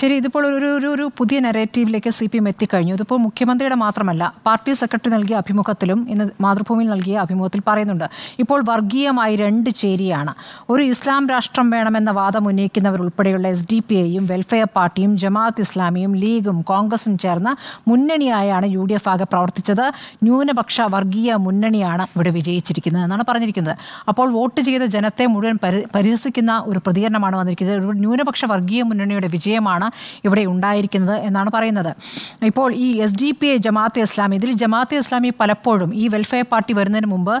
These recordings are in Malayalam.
ശരി ഇതിപ്പോൾ ഒരു ഒരു ഒരു പുതിയ നെറേറ്റീവിലേക്ക് സി പി എം എത്തിക്കഴിഞ്ഞു ഇതിപ്പോൾ മുഖ്യമന്ത്രിയുടെ മാത്രമല്ല പാർട്ടി സെക്രട്ടറി നൽകിയ അഭിമുഖത്തിലും ഇന്ന് മാതൃഭൂമിയിൽ നൽകിയ അഭിമുഖത്തിൽ പറയുന്നുണ്ട് ഇപ്പോൾ വർഗീയമായി രണ്ട് ചേരിയാണ് ഒരു ഇസ്ലാം രാഷ്ട്രം വേണമെന്ന വാദം ഉന്നയിക്കുന്നവർ ഉൾപ്പെടെയുള്ള എസ് ഡി പി ഐയും വെൽഫെയർ പാർട്ടിയും ജമാഅത്ത് ഇസ്ലാമിയും ലീഗും കോൺഗ്രസും ചേർന്ന മുന്നണിയായാണ് യു ഡി എഫ് ആകെ പ്രവർത്തിച്ചത് ന്യൂനപക്ഷ വർഗീയ മുന്നണിയാണ് ഇവിടെ വിജയിച്ചിരിക്കുന്നത് എന്നാണ് പറഞ്ഞിരിക്കുന്നത് അപ്പോൾ വോട്ട് ചെയ്ത ജനത്തെ മുഴുവൻ പരിഹസിക്കുന്ന ഒരു പ്രതികരണമാണ് വന്നിരിക്കുന്നത് ന്യൂനപക്ഷ വർഗീയ മുന്നണിയുടെ വിജയമാണ് ഇവിടെ ഉണ്ടായിരിക്കുന്നത് എന്നാണ് പറയുന്നത് ഇപ്പോൾ ഈ S D P I Jamaate Islami ഇതിൽ ജമാഅത്തെ ഇസ്ലാമി പലപ്പോഴും ഈ വെൽഫെയർ പാർട്ടി വരുന്നതിന് മുമ്പ്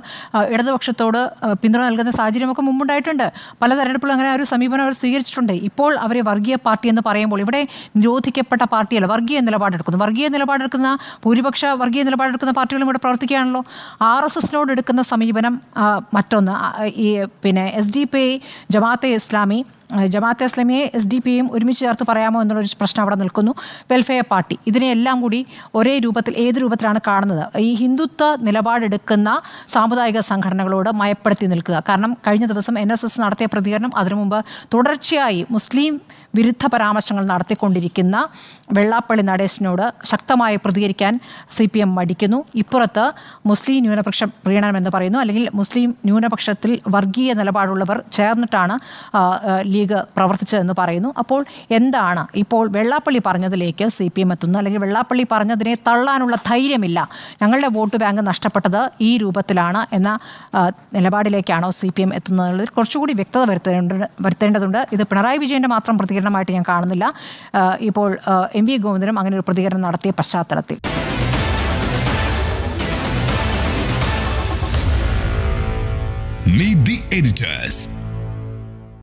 ഇടതുപക്ഷത്തോട് പിന്തുണ നൽകുന്ന സാഹചര്യമൊക്കെ മുമ്പുണ്ടായിട്ടുണ്ട് പല തെരഞ്ഞെടുപ്പിലും അങ്ങനെ ഒരു സമീപനം അവർ സ്വീകരിച്ചിട്ടുണ്ട് ഇപ്പോൾ അവർ വർഗീയ പാർട്ടി എന്ന് പറയുമ്പോൾ ഇവിടെ നിരോധിക്കപ്പെട്ട പാർട്ടിയല്ല വർഗീയ നിലപാടെടുക്കുന്നു വർഗീയ നിലപാടെടുക്കുന്ന ഭൂരിപക്ഷ വർഗീയ നിലപാടെടുക്കുന്ന പാർട്ടികളും ഇവിടെ പ്രവർത്തിക്കുകയാണല്ലോ ആർ എസ് എസിനോട് എടുക്കുന്ന സമീപനം മറ്റൊന്ന് ഈ പിന്നെ S D P I Jamaate Islami Jamaate ഇസ്ലാമിയെ എസ് ഡി പിയും ഒരുമിച്ച് ചേർത്ത് പറയാമോ എന്നുള്ളൊരു പ്രശ്നം അവിടെ നിൽക്കുന്നു വെൽഫെയർ പാർട്ടി ഇതിനെയെല്ലാം കൂടി ഒരേ രൂപത്തിൽ ഏത് രൂപത്തിലാണ് കാണുന്നത് ഈ ഹിന്ദുത്വ നിലപാടെടുക്കുന്ന സാമുദായിക സംഘടനകളോട് മയപ്പെടുത്തി നിൽക്കുക കാരണം കഴിഞ്ഞ ദിവസം എൻ നടത്തിയ പ്രതികരണം അതിനു മുമ്പ് തുടർച്ചയായി മുസ്ലിം വിരുദ്ധ പരാമർശങ്ങൾ നടത്തിക്കൊണ്ടിരിക്കുന്ന വെള്ളാപ്പള്ളി നടേശനോട് ശക്തമായി പ്രതികരിക്കാൻ സി പി എം മടിക്കുന്നു ഇപ്പുറത്ത് മുസ്ലിം ന്യൂനപക്ഷ പ്രീണനമെന്ന് പറയുന്നു അല്ലെങ്കിൽ മുസ്ലിം ന്യൂനപക്ഷത്തിൽ വർഗീയ നിലപാടുള്ളവർ ചേർന്നിട്ടാണ് ലീഗ് പ്രവർത്തിച്ചതെന്ന് പറയുന്നു അപ്പോൾ എന്താണ് ഇപ്പോൾ വെള്ളാപ്പള്ളി പറഞ്ഞതിലേക്ക് സി പി എം എത്തുന്നു അല്ലെങ്കിൽ വെള്ളാപ്പള്ളി പറഞ്ഞതിനെ തള്ളാനുള്ള ധൈര്യമില്ല ഞങ്ങളുടെ വോട്ട് ബാങ്ക് നഷ്ടപ്പെട്ടത് ഈ രൂപത്തിലാണ് എന്ന നിലപാടിലേക്കാണോ സി പി എം എത്തുന്നത് കുറച്ചുകൂടി വ്യക്തത വരുത്തേണ്ട വരുത്തേണ്ടതുണ്ട് ഇത് പിണറായി വിജയൻ്റെ മാത്രം പ്രതികരണം പ്രതികരണമായിട്ട് ഞാൻ കാണുന്നില്ല ഇപ്പോൾ എം വി ഗോവിന്ദനും അങ്ങനെ ഒരു പ്രതികരണം നടത്തിയ പശ്ചാത്തലത്തിൽ Meet the editors.